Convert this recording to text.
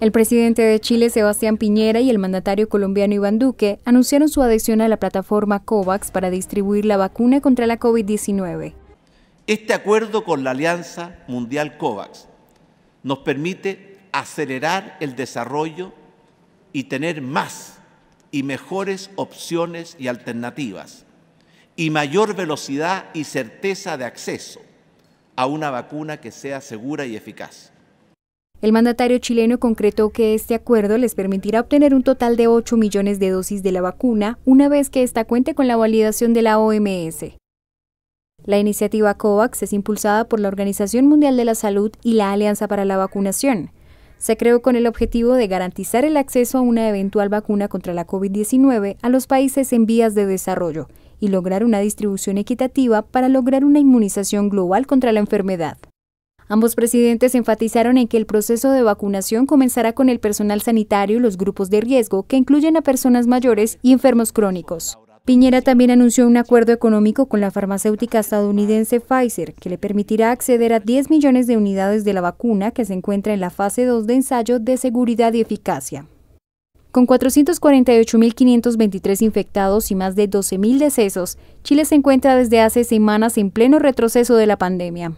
El presidente de Chile, Sebastián Piñera, y el mandatario colombiano Iván Duque anunciaron su adhesión a la plataforma COVAX para distribuir la vacuna contra la COVID-19. Este acuerdo con la Alianza Mundial COVAX nos permite acelerar el desarrollo y tener más y mejores opciones y alternativas y mayor velocidad y certeza de acceso a una vacuna que sea segura y eficaz. El mandatario chileno concretó que este acuerdo les permitirá obtener un total de 8 millones de dosis de la vacuna una vez que esta cuente con la validación de la OMS. La iniciativa COVAX es impulsada por la Organización Mundial de la Salud y la Alianza para la Vacunación. Se creó con el objetivo de garantizar el acceso a una eventual vacuna contra la COVID-19 a los países en vías de desarrollo y lograr una distribución equitativa para lograr una inmunización global contra la enfermedad. Ambos presidentes enfatizaron en que el proceso de vacunación comenzará con el personal sanitario y los grupos de riesgo, que incluyen a personas mayores y enfermos crónicos. Piñera también anunció un acuerdo económico con la farmacéutica estadounidense Pfizer, que le permitirá acceder a 10 millones de unidades de la vacuna que se encuentra en la fase 2 de ensayo de seguridad y eficacia. Con 448.523 infectados y más de 12.000 decesos, Chile se encuentra desde hace semanas en pleno retroceso de la pandemia.